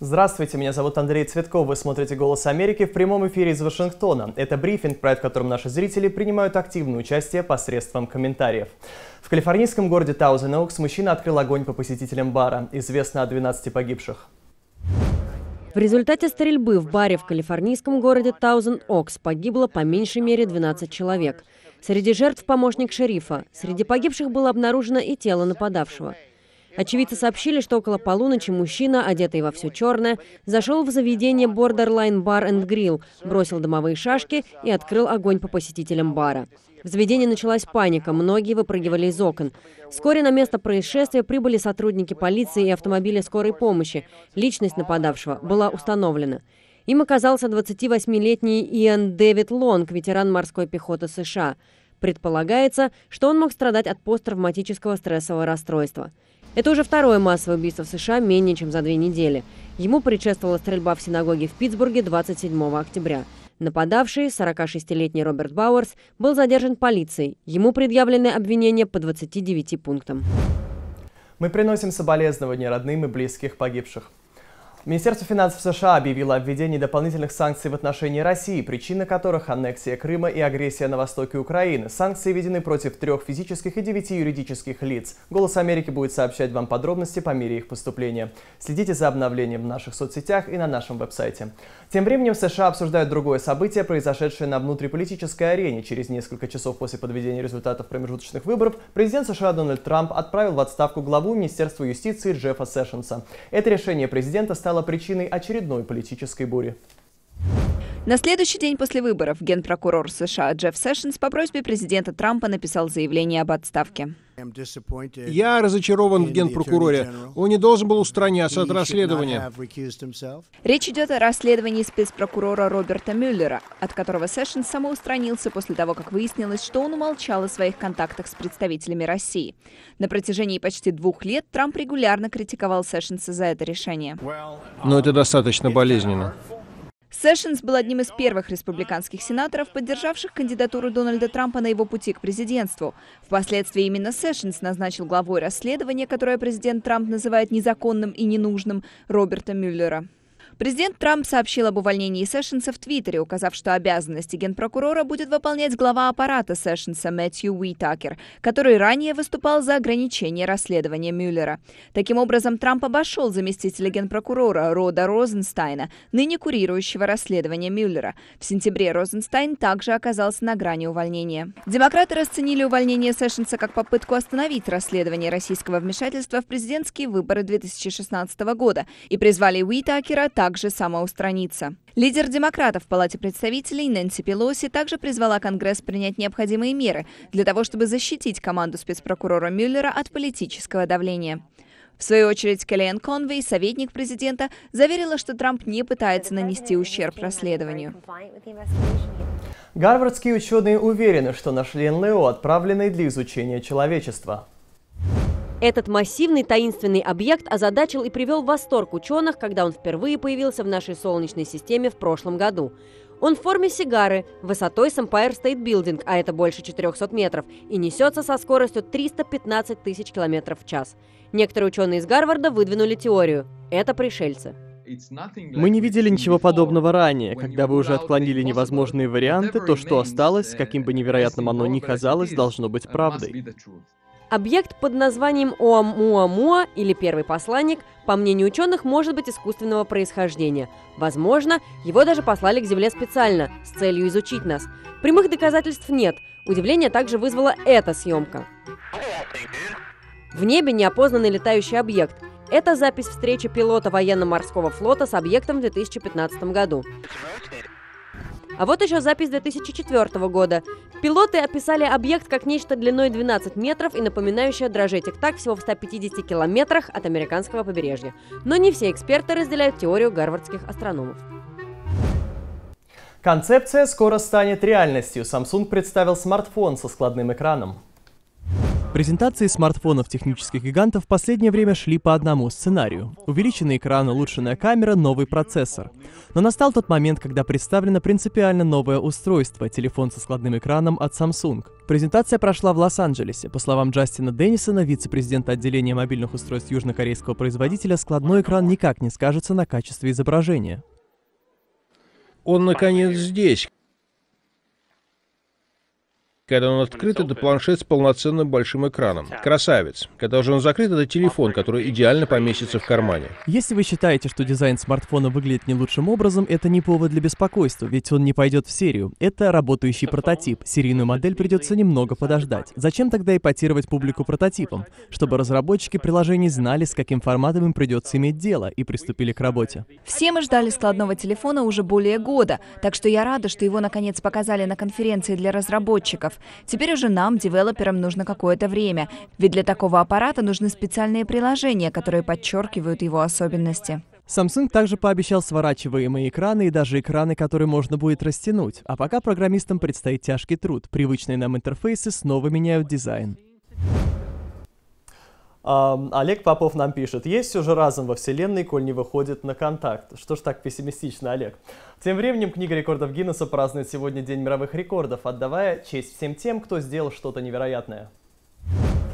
Здравствуйте, меня зовут Андрей Цветков, вы смотрите «Голос Америки» в прямом эфире из Вашингтона. Это брифинг, проект, в котором наши зрители принимают активное участие посредством комментариев. В калифорнийском городе Таузен Оукс мужчина открыл огонь по посетителям бара. Известно о 12 погибших. В результате стрельбы в баре в калифорнийском городе Таузен-Окс погибло по меньшей мере 12 человек. Среди жертв помощник шерифа. Среди погибших было обнаружено и тело нападавшего. Очевидцы сообщили, что около полуночи мужчина, одетый во все черное, зашел в заведение Borderline Bar and Grill, бросил дымовые шашки и открыл огонь по посетителям бара. В заведении началась паника, многие выпрыгивали из окон. Вскоре на место происшествия прибыли сотрудники полиции и автомобили скорой помощи. Личность нападавшего была установлена. Им оказался 28-летний Иэн Дэвид Лонг, ветеран морской пехоты США. Предполагается, что он мог страдать от посттравматического стрессового расстройства. Это уже второе массовое убийство в США менее чем за две недели. Ему предшествовала стрельба в синагоге в Питтсбурге 27 октября. Нападавший, 46-летний Роберт Бауэрс, был задержан полицией. Ему предъявлены обвинения по 29 пунктам. Мы приносим соболезнования родным и близких погибших. Министерство финансов США объявило о введении дополнительных санкций в отношении России, причина которых – аннексия Крыма и агрессия на востоке Украины. Санкции введены против трех физических и девяти юридических лиц. «Голос Америки» будет сообщать вам подробности по мере их поступления. Следите за обновлением в наших соцсетях и на нашем веб-сайте. Тем временем США обсуждают другое событие, произошедшее на внутриполитической арене. Через несколько часов после подведения результатов промежуточных выборов президент США Дональд Трамп отправил в отставку главу Министерства юстиции Джеффа Сэшенса. Это решение президента стало стала причиной очередной политической бури. На следующий день после выборов генпрокурор США Джефф Сэшенс по просьбе президента Трампа написал заявление об отставке. Я разочарован в генпрокуроре. Он не должен был устраняться от расследования. Речь идет о расследовании спецпрокурора Роберта Мюллера, от которого Сэшен самоустранился после того, как выяснилось, что он умолчал о своих контактах с представителями России. На протяжении почти двух лет Трамп регулярно критиковал Сэшенса за это решение. Но это достаточно болезненно. Сэшенс был одним из первых республиканских сенаторов, поддержавших кандидатуру Дональда Трампа на его пути к президентству. Впоследствии именно Сэшенс назначил главой расследования, которое президент Трамп называет незаконным и ненужным, Роберта Мюллера. Президент Трамп сообщил об увольнении Сэшенса в Твиттере, указав, что обязанности генпрокурора будет выполнять глава аппарата Сэшенса Мэтью Уитакер, который ранее выступал за ограничение расследования Мюллера. Таким образом, Трамп обошел заместителя генпрокурора Рода Розенстайна, ныне курирующего расследование Мюллера. В сентябре Розенстайн также оказался на грани увольнения. Демократы расценили увольнение Сэшенса как попытку остановить расследование российского вмешательства в президентские выборы 2016 года и призвали Уитакера также также самоустраниться. Лидер демократов в Палате представителей Нэнси Пелоси также призвала Конгресс принять необходимые меры для того, чтобы защитить команду спецпрокурора Мюллера от политического давления. В свою очередь, Кэлен Конвей, советник президента, заверила, что Трамп не пытается нанести ущерб расследованию. Гарвардские ученые уверены, что нашли НЛО, отправленные для изучения человечества. Этот массивный таинственный объект озадачил и привел в восторг ученых, когда он впервые появился в нашей Солнечной системе в прошлом году. Он в форме сигары, высотой с Empire State Building, а это больше 400 метров, и несется со скоростью 315 тысяч километров в час. Некоторые ученые из Гарварда выдвинули теорию. Это пришельцы. Мы не видели ничего подобного ранее. Когда вы уже отклонили невозможные варианты, то, что осталось, каким бы невероятным оно ни казалось, должно быть правдой. Объект под названием Оамуамуа или Первый посланник, по мнению ученых, может быть искусственного происхождения. Возможно, его даже послали к Земле специально, с целью изучить нас. Прямых доказательств нет. Удивление также вызвала эта съемка. В небе неопознанный летающий объект. Это запись встречи пилота военно-морского флота с объектом в 2015 году. А вот еще запись 2004 года. Пилоты описали объект как нечто длиной 12 метров и напоминающее дрожетик, так всего в 150 километрах от американского побережья. Но не все эксперты разделяют теорию гарвардских астрономов. Концепция скоро станет реальностью. Samsung представил смартфон со складным экраном. Презентации смартфонов технических гигантов в последнее время шли по одному сценарию. Увеличенный экран, улучшенная камера, новый процессор. Но настал тот момент, когда представлено принципиально новое устройство – телефон со складным экраном от Samsung. Презентация прошла в Лос-Анджелесе. По словам Джастина Деннисона, вице-президента отделения мобильных устройств южнокорейского производителя, складной экран никак не скажется на качестве изображения. Он, наконец, здесь. Когда он открыт, это планшет с полноценным большим экраном. Красавец. Когда же он закрыт, это телефон, который идеально поместится в кармане. Если вы считаете, что дизайн смартфона выглядит не лучшим образом, это не повод для беспокойства, ведь он не пойдет в серию. Это работающий прототип. Серийную модель придется немного подождать. Зачем тогда ипотировать публику прототипом? Чтобы разработчики приложений знали, с каким форматом им придется иметь дело, и приступили к работе. Все мы ждали складного телефона уже более года, так что я рада, что его наконец показали на конференции для разработчиков аппаратов. Теперь уже нам, девелоперам, нужно какое-то время, ведь для такого аппарата нужны специальные приложения, которые подчеркивают его особенности. Samsung также пообещал сворачиваемые экраны и даже экраны, которые можно будет растянуть. А пока программистам предстоит тяжкий труд. Привычные нам интерфейсы снова меняют дизайн. Олег Попов нам пишет, есть уже же разум во Вселенной, коль не выходит на контакт. Что ж так пессимистично, Олег? Тем временем Книга рекордов Гиннесса празднует сегодня День мировых рекордов, отдавая честь всем тем, кто сделал что-то невероятное.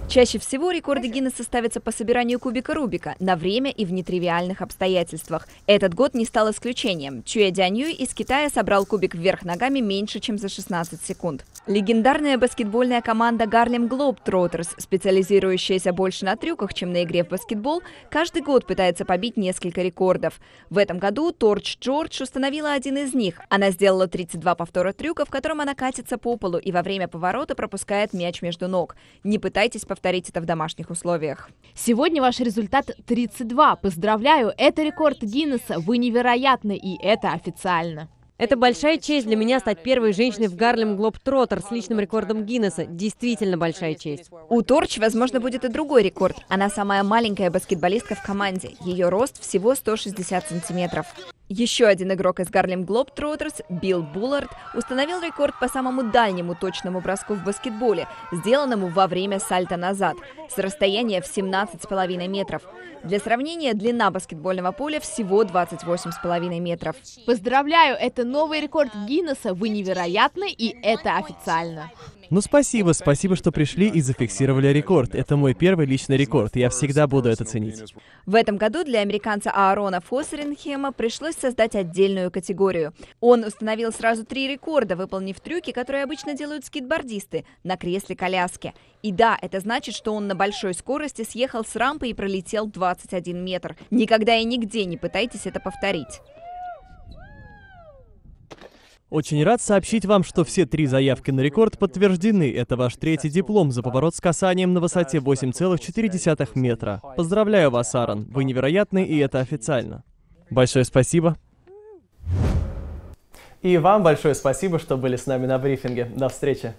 Чаще всего рекорды Гиннесса ставятся по собиранию кубика Рубика на время и в нетривиальных обстоятельствах. Этот год не стал исключением. Чуя Дянью из Китая собрал кубик вверх ногами меньше, чем за 16 секунд. Легендарная баскетбольная команда Гарлем Globetrotters, специализирующаяся больше на трюках, чем на игре в баскетбол, каждый год пытается побить несколько рекордов. В этом году Торч Джордж установила один из них. Она сделала 32 повтора трюка, в котором она катится по полу и во время поворота пропускает мяч между ног. Не пытайтесь повторить это в домашних условиях. Сегодня ваш результат 32. Поздравляю, это рекорд Гиннесса. Вы невероятны, и это официально. Это большая честь для меня стать первой женщиной в Гарлем Глобтротер с личным рекордом Гиннесса. Действительно большая честь. У Торч, возможно, будет и другой рекорд. Она самая маленькая баскетболистка в команде. Ее рост всего 160 сантиметров. Еще один игрок из Гарлем Globetrotters, Билл Буллард, установил рекорд по самому дальнему точному броску в баскетболе, сделанному во время сальта назад, с расстояния в 17,5 метров. Для сравнения, длина баскетбольного поля всего 28,5 метров. Поздравляю, это новый рекорд Гиннесса, вы невероятны и это официально. Ну спасибо, спасибо, что пришли и зафиксировали рекорд. Это мой первый личный рекорд, я всегда буду это ценить. В этом году для американца Аарона Фоссеринхема пришлось создать отдельную категорию. Он установил сразу три рекорда, выполнив трюки, которые обычно делают скейтбордисты на кресле коляске И да, это значит, что он на большой скорости съехал с рампы и пролетел 21 метр. Никогда и нигде не пытайтесь это повторить. Очень рад сообщить вам, что все три заявки на рекорд подтверждены. Это ваш третий диплом за поворот с касанием на высоте 8,4 метра. Поздравляю вас, Аарон. Вы невероятны, и это официально. Большое спасибо. И вам большое спасибо, что были с нами на брифинге. До встречи.